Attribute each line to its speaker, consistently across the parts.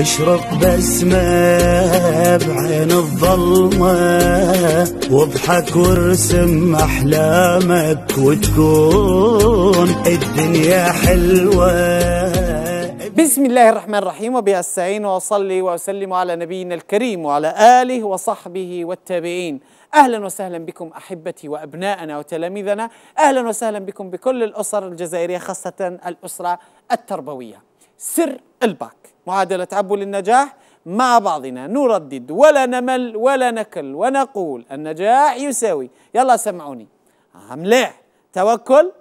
Speaker 1: اشرق بسمة بعين الظلمة واضحك وارسم احلامك وتكون الدنيا حلوة بسم الله الرحمن الرحيم وبأستعين وأصلي وأسلم على نبينا الكريم وعلى آله وصحبه والتابعين أهلا وسهلا بكم أحبتي وأبنائنا وتلاميذنا أهلا وسهلا بكم بكل الأسر الجزائرية خاصة الأسرة التربوية سر الباك معادلة عبو للنجاح مع بعضنا نردد ولا نمل ولا نكل ونقول النجاح يساوي يلا سمعوني املاح توكل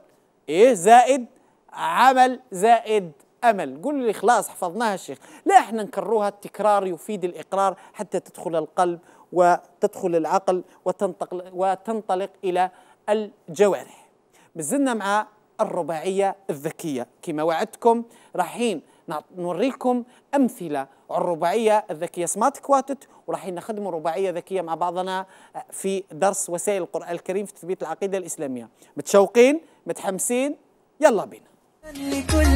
Speaker 1: ايه زائد عمل زائد امل قول لي خلاص حفظناها الشيخ لا احنا نكرروها التكرار يفيد الاقرار حتى تدخل القلب وتدخل العقل وتنطلق وتنطلق الى الجوارح مازلنا مع الرباعيه الذكيه كما وعدتكم رايحين نوريكم أمثلة على الرباعية الذكية سمارت كواتت وراح نخدم رباعية ذكية مع بعضنا آه، في درس وسائل القرآن الكريم في تثبيت العقيدة الإسلامية متشوقين متحمسين يلا بينا لكل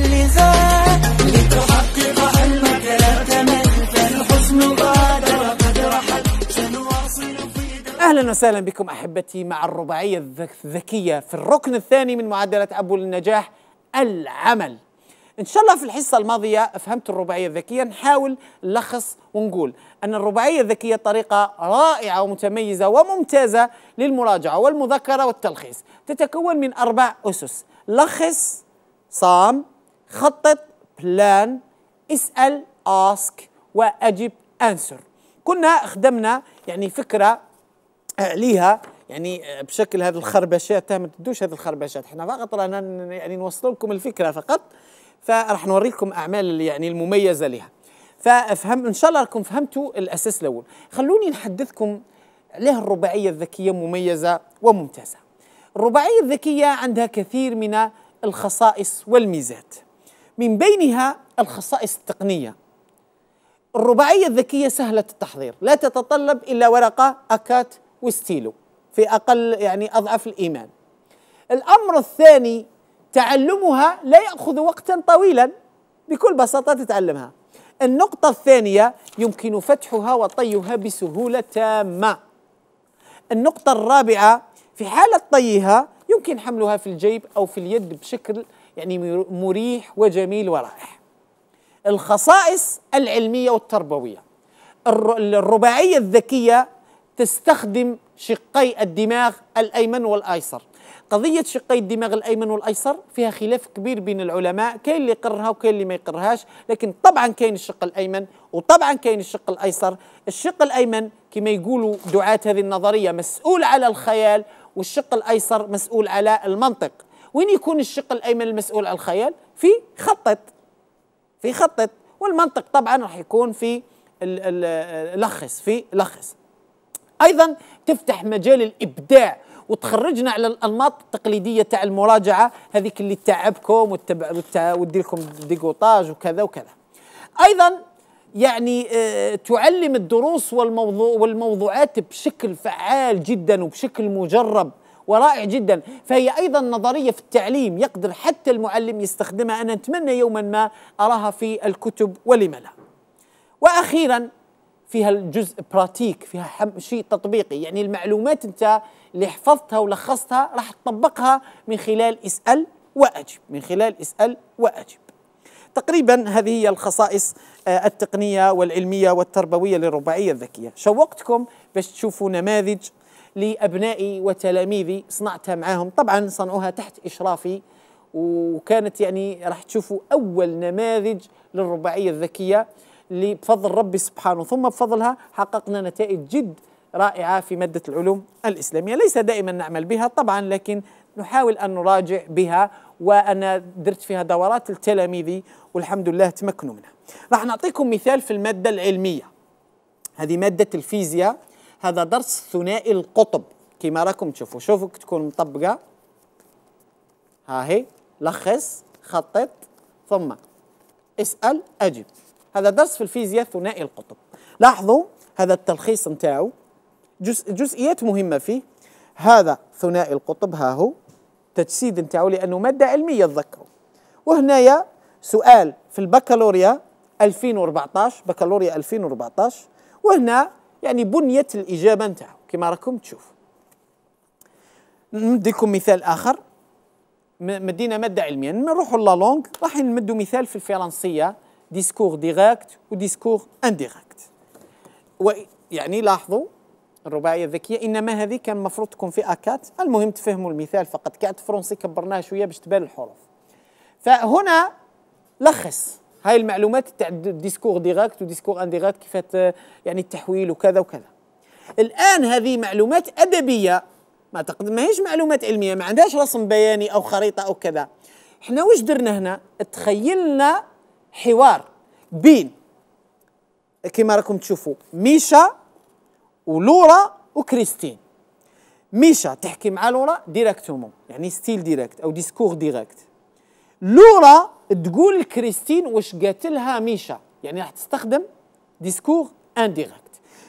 Speaker 1: اهلا وسهلا بكم احبتي مع الرباعيه الذكيه في الركن الثاني من معادله ابو النجاح العمل إن شاء الله في الحصة الماضية فهمت الرباعية الذكية نحاول نلخص ونقول أن الرباعية الذكية طريقة رائعة ومتميزة وممتازة للمراجعة والمذاكرة والتلخيص تتكون من أربع أسس لخص صام خطط بلان اسأل آسك وأجب أنسر كنا خدمنا يعني فكرة عليها آه، يعني آه، بشكل هذه الخربشات ما تدوش هذه الخربشات احنا فقط رانا يعني نوصل لكم الفكره فقط فراح نوريكم اعمال يعني المميزه لها فافهم ان شاء الله راكم فهمتوا الاساس الاول خلوني نحدثكم ليه الرباعيه الذكيه مميزه وممتازه الرباعيه الذكيه عندها كثير من الخصائص والميزات من بينها الخصائص التقنيه الرباعيه الذكيه سهله التحضير لا تتطلب الا ورقه اكات وستيلو في اقل يعني اضعف الايمان الامر الثاني تعلمها لا ياخذ وقتا طويلا بكل بساطه تتعلمها النقطه الثانيه يمكن فتحها وطيها بسهوله تامه النقطه الرابعه في حاله طيها يمكن حملها في الجيب او في اليد بشكل يعني مريح وجميل ورائح الخصائص العلميه والتربويه الرباعيه الذكيه تستخدم شقي الدماغ الايمن والايسر قضية شقي الدماغ الأيمن والأيسر فيها خلاف كبير بين العلماء كاين اللي يقرها وكاين اللي ما يقرهاش لكن طبعا كاين الشق الأيمن وطبعا كاين الشق الأيسر الشق الأيمن كما يقولوا دعاة هذه النظرية مسؤول على الخيال والشق الأيسر مسؤول على المنطق وين يكون الشق الأيمن المسؤول على الخيال في خطط في خطط والمنطق طبعا راح يكون في لخص في لخص ايضا تفتح مجال الابداع وتخرجنا على الانماط التقليديه تاع المراجعه هذيك اللي تتعبكم وتدي لكم ديكوطاج وكذا وكذا ايضا يعني آه، تعلم الدروس والموضوع والموضوعات بشكل فعال جدا وبشكل مجرب ورائع جدا فهي أيضا نظرية في التعليم يقدر حتى المعلم يستخدمها أنا أتمنى يوما ما أراها في الكتب ولم لا وأخيرا فيها الجزء براتيك فيها شيء تطبيقي يعني المعلومات أنت اللي حفظتها ولخصتها راح تطبقها من خلال اسأل وأجب من خلال اسأل وأجب تقريبا هذه هي الخصائص آه، التقنية والعلمية والتربوية للرباعية الذكية شوقتكم باش تشوفوا نماذج لأبنائي وتلاميذي صنعتها معاهم طبعا صنعوها تحت إشرافي وكانت يعني راح تشوفوا أول نماذج للرباعية الذكية اللي بفضل ربي سبحانه ثم بفضلها حققنا نتائج جد رائعة في مادة العلوم الإسلامية ليس دائما نعمل بها طبعا لكن نحاول أن نراجع بها وأنا درت فيها دورات لتلاميذي والحمد لله تمكنوا منها راح نعطيكم مثال في المادة العلمية هذه مادة الفيزياء هذا درس ثنائي القطب كما راكم تشوفوا شوفوا تكون مطبقة ها هي لخص خطط ثم اسأل أجب هذا درس في الفيزياء ثنائي القطب لاحظوا هذا التلخيص نتاعو جزء جزئيات مهمة فيه هذا ثنائي القطب ها هو تجسيد نتاعو لأنه مادة علمية تذكروا وهنايا سؤال في البكالوريا 2014 بكالوريا 2014 وهنا يعني بنيت الإجابة نتاعو كما راكم تشوفوا نديكم مثال آخر مدينا مادة علمية نروحوا لا لونغ راح نمدوا مثال في الفرنسية ديسكور ديراكت وديسكور انديريكت ويعني لاحظوا الرباعيه الذكيه انما هذه كان المفروض تكون في اكات المهم تفهموا المثال فقط كاعة فرنسي كبرناها شويه باش تبان الحروف فهنا لخص هاي المعلومات تاع ديسكور ديراكت وديسكور انديراكت كيف يعني التحويل وكذا وكذا الان هذه معلومات ادبيه ما تقدم ماهيش معلومات علميه ما عندهاش رسم بياني او خريطه او كذا احنا واش درنا هنا تخيلنا حوار بين كما راكم تشوفوا ميشا ولورا وكريستين ميشا تحكي مع لورا ديريكتومون يعني ستيل ديريكت او ديسكور ديريكت لورا تقول لكريستين واش قالت لها ميشا يعني راح تستخدم ديسكور انديريكت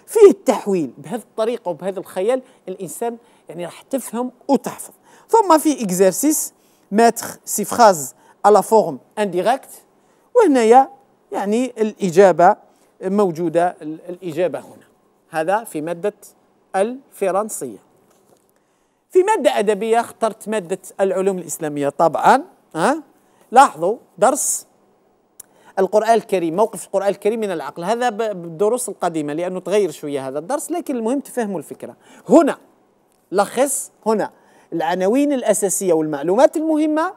Speaker 1: فيه التحويل بهذه الطريقه وبهذا الخيال الانسان يعني راح تفهم وتحفظ ثم في اكزرسيس ماتر سي فراز على فورم انديريكت وهنايا يعني الاجابه موجوده الاجابه هنا هذا في مادة الفرنسية في مادة أدبية اخترت مادة العلوم الإسلامية طبعا ها لاحظوا درس القرآن الكريم موقف القرآن الكريم من العقل هذا بالدروس القديمة لأنه تغير شوية هذا الدرس لكن المهم تفهموا الفكرة هنا لخص هنا العناوين الأساسية والمعلومات المهمة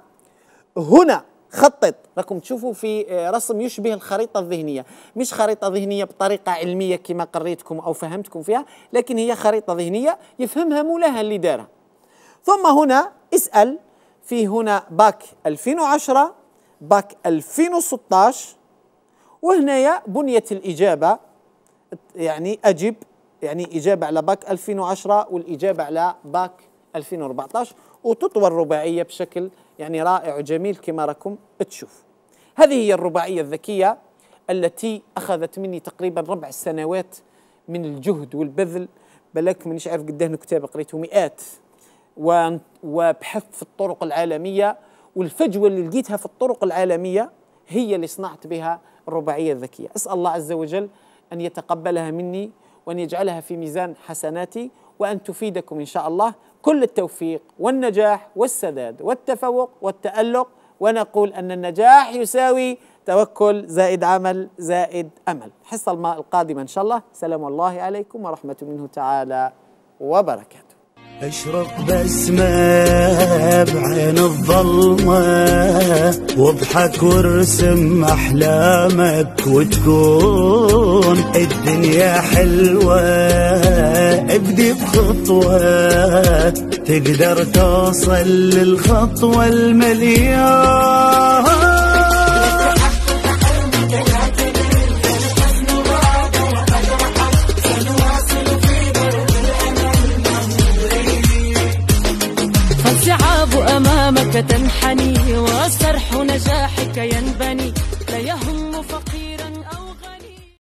Speaker 1: هنا خطط راكم تشوفوا في آه، رسم يشبه الخريطه الذهنيه مش خريطه ذهنيه بطريقه علميه كما قريتكم او فهمتكم فيها لكن هي خريطه ذهنيه يفهمها مولاها اللي دارها ثم هنا اسال في هنا باك 2010 باك 2016 وهنايا بنيه الاجابه يعني اجب يعني اجابه على باك 2010 والاجابه على باك 2014 وتطوى الرباعيه بشكل يعني رائع وجميل كما راكم تشوفوا هذه هي الرباعية الذكية التي أخذت مني تقريبا ربع السنوات من الجهد والبذل بلك مانيش عارف قداه كتاب قريته مئات وبحث في الطرق العالمية والفجوة اللي لقيتها في الطرق العالمية هي اللي صنعت بها الرباعية الذكية أسأل الله عز وجل أن يتقبلها مني وأن يجعلها في ميزان حسناتي وأن تفيدكم إن شاء الله كل التوفيق والنجاح والسداد والتفوق والتألق ونقول أن النجاح يساوي توكل زائد عمل زائد أمل حصة الماء القادمة إن شاء الله سلام الله عليكم ورحمة منه تعالى وبركاته اشرق بسمة بعين الظلمة واضحك وارسم احلامك وتكون الدنيا حلوة ابدي بخطوة تقدر توصل للخطوة المليون تنحني